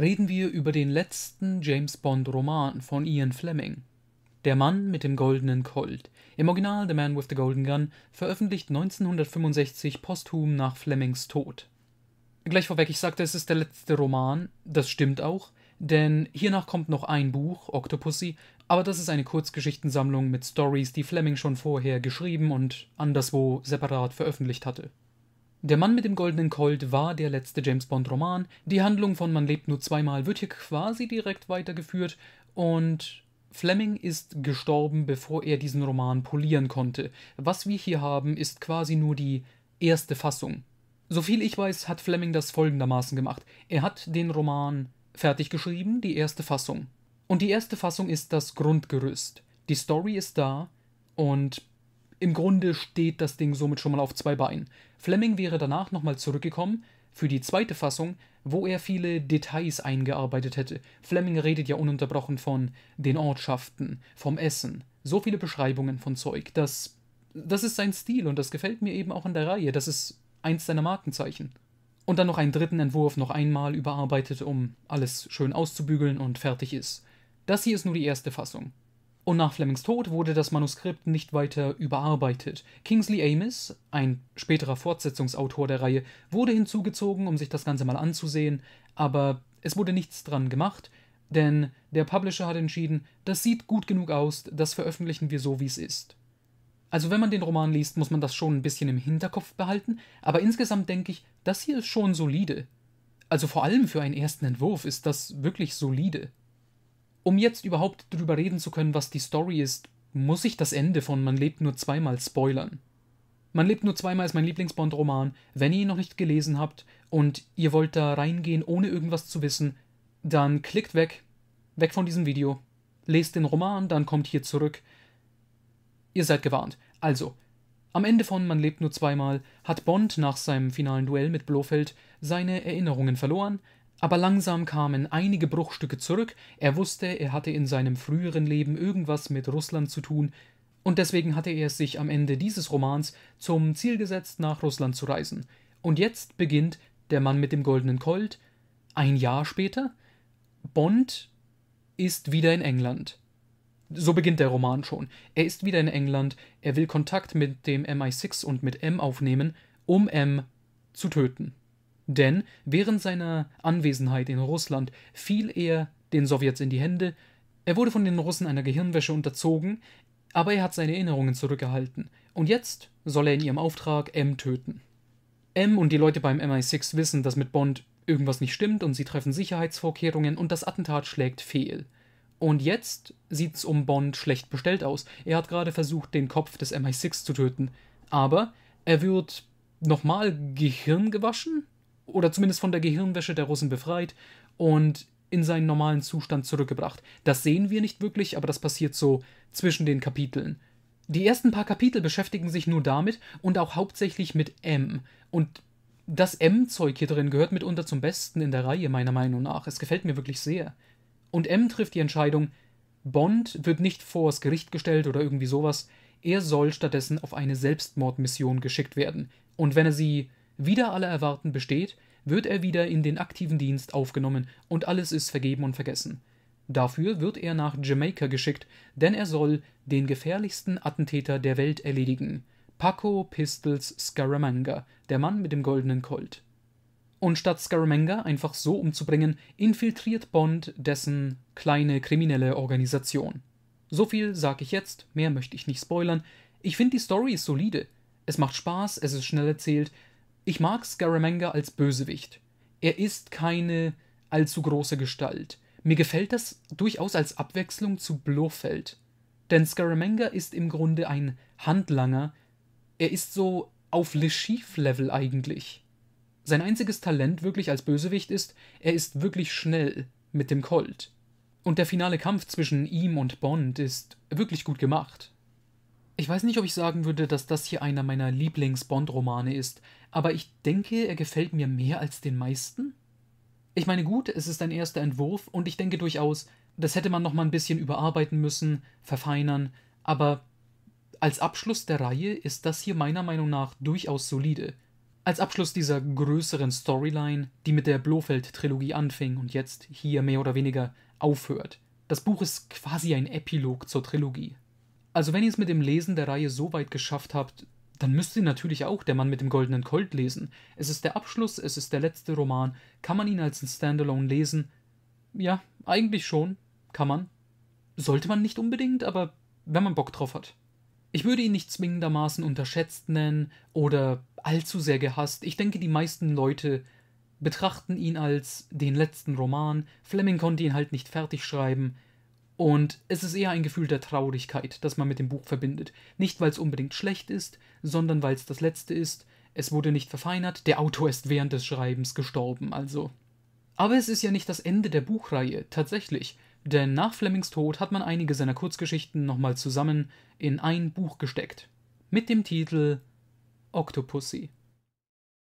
reden wir über den letzten James Bond-Roman von Ian Fleming. Der Mann mit dem goldenen Colt, im Original The Man with the Golden Gun, veröffentlicht 1965 posthum nach Flemings Tod. Gleich vorweg, ich sagte, es ist der letzte Roman, das stimmt auch, denn hiernach kommt noch ein Buch, Octopussy, aber das ist eine Kurzgeschichtensammlung mit Stories, die Fleming schon vorher geschrieben und anderswo separat veröffentlicht hatte. Der Mann mit dem goldenen Colt war der letzte James Bond-Roman. Die Handlung von Man lebt nur zweimal wird hier quasi direkt weitergeführt und Fleming ist gestorben, bevor er diesen Roman polieren konnte. Was wir hier haben, ist quasi nur die erste Fassung. Soviel ich weiß, hat Fleming das folgendermaßen gemacht. Er hat den Roman fertig geschrieben, die erste Fassung. Und die erste Fassung ist das Grundgerüst. Die Story ist da und im Grunde steht das Ding somit schon mal auf zwei Beinen. Fleming wäre danach nochmal zurückgekommen für die zweite Fassung, wo er viele Details eingearbeitet hätte. Fleming redet ja ununterbrochen von den Ortschaften, vom Essen, so viele Beschreibungen von Zeug. Das, das ist sein Stil und das gefällt mir eben auch in der Reihe. Das ist eins seiner Markenzeichen. Und dann noch einen dritten Entwurf noch einmal überarbeitet, um alles schön auszubügeln und fertig ist. Das hier ist nur die erste Fassung und nach Flemings Tod wurde das Manuskript nicht weiter überarbeitet. Kingsley Amis, ein späterer Fortsetzungsautor der Reihe, wurde hinzugezogen, um sich das Ganze mal anzusehen, aber es wurde nichts dran gemacht, denn der Publisher hat entschieden, das sieht gut genug aus, das veröffentlichen wir so, wie es ist. Also wenn man den Roman liest, muss man das schon ein bisschen im Hinterkopf behalten, aber insgesamt denke ich, das hier ist schon solide. Also vor allem für einen ersten Entwurf ist das wirklich solide um jetzt überhaupt drüber reden zu können, was die Story ist, muss ich das Ende von Man lebt nur zweimal spoilern. Man lebt nur zweimal ist mein Lieblingsbond-Roman. Wenn ihr ihn noch nicht gelesen habt und ihr wollt da reingehen, ohne irgendwas zu wissen, dann klickt weg, weg von diesem Video, lest den Roman, dann kommt hier zurück. Ihr seid gewarnt. Also, am Ende von Man lebt nur zweimal hat Bond nach seinem finalen Duell mit Blofeld seine Erinnerungen verloren, aber langsam kamen einige Bruchstücke zurück, er wusste, er hatte in seinem früheren Leben irgendwas mit Russland zu tun, und deswegen hatte er es sich am Ende dieses Romans zum Ziel gesetzt, nach Russland zu reisen. Und jetzt beginnt Der Mann mit dem goldenen Colt, ein Jahr später, Bond ist wieder in England. So beginnt der Roman schon. Er ist wieder in England, er will Kontakt mit dem MI6 und mit M aufnehmen, um M zu töten denn während seiner Anwesenheit in Russland fiel er den Sowjets in die Hände, er wurde von den Russen einer Gehirnwäsche unterzogen, aber er hat seine Erinnerungen zurückgehalten, und jetzt soll er in ihrem Auftrag M töten. M und die Leute beim MI6 wissen, dass mit Bond irgendwas nicht stimmt und sie treffen Sicherheitsvorkehrungen und das Attentat schlägt fehl. Und jetzt sieht's um Bond schlecht bestellt aus. Er hat gerade versucht, den Kopf des MI6 zu töten, aber er wird nochmal Gehirn gewaschen? oder zumindest von der Gehirnwäsche der Russen befreit und in seinen normalen Zustand zurückgebracht. Das sehen wir nicht wirklich, aber das passiert so zwischen den Kapiteln. Die ersten paar Kapitel beschäftigen sich nur damit und auch hauptsächlich mit M. Und das M-Zeug hier drin gehört mitunter zum Besten in der Reihe, meiner Meinung nach. Es gefällt mir wirklich sehr. Und M trifft die Entscheidung, Bond wird nicht vors Gericht gestellt oder irgendwie sowas. Er soll stattdessen auf eine Selbstmordmission geschickt werden. Und wenn er sie wieder aller Erwarten besteht, wird er wieder in den aktiven Dienst aufgenommen und alles ist vergeben und vergessen. Dafür wird er nach Jamaika geschickt, denn er soll den gefährlichsten Attentäter der Welt erledigen. Paco Pistols Scaramanga, der Mann mit dem goldenen Colt. Und statt Scaramanga einfach so umzubringen, infiltriert Bond dessen kleine kriminelle Organisation. So viel sage ich jetzt, mehr möchte ich nicht spoilern. Ich finde die Story ist solide. Es macht Spaß, es ist schnell erzählt, ich mag Scaramanga als Bösewicht. Er ist keine allzu große Gestalt. Mir gefällt das durchaus als Abwechslung zu Blofeld. Denn Scaramanga ist im Grunde ein Handlanger. Er ist so auf Le Chief-Level eigentlich. Sein einziges Talent wirklich als Bösewicht ist, er ist wirklich schnell mit dem Colt. Und der finale Kampf zwischen ihm und Bond ist wirklich gut gemacht. Ich weiß nicht, ob ich sagen würde, dass das hier einer meiner Lieblings-Bond-Romane ist, aber ich denke, er gefällt mir mehr als den meisten. Ich meine, gut, es ist ein erster Entwurf und ich denke durchaus, das hätte man noch mal ein bisschen überarbeiten müssen, verfeinern, aber als Abschluss der Reihe ist das hier meiner Meinung nach durchaus solide. Als Abschluss dieser größeren Storyline, die mit der Blofeld-Trilogie anfing und jetzt hier mehr oder weniger aufhört. Das Buch ist quasi ein Epilog zur Trilogie. Also wenn ihr es mit dem Lesen der Reihe so weit geschafft habt, dann müsst ihr natürlich auch Der Mann mit dem goldenen Colt lesen. Es ist der Abschluss, es ist der letzte Roman. Kann man ihn als ein Standalone lesen? Ja, eigentlich schon. Kann man. Sollte man nicht unbedingt, aber wenn man Bock drauf hat. Ich würde ihn nicht zwingendermaßen unterschätzt nennen oder allzu sehr gehasst. Ich denke, die meisten Leute betrachten ihn als den letzten Roman. Fleming konnte ihn halt nicht fertig schreiben. Und es ist eher ein Gefühl der Traurigkeit, das man mit dem Buch verbindet. Nicht, weil es unbedingt schlecht ist, sondern weil es das letzte ist. Es wurde nicht verfeinert, der Autor ist während des Schreibens gestorben, also. Aber es ist ja nicht das Ende der Buchreihe, tatsächlich. Denn nach Flemings Tod hat man einige seiner Kurzgeschichten nochmal zusammen in ein Buch gesteckt. Mit dem Titel Octopussy.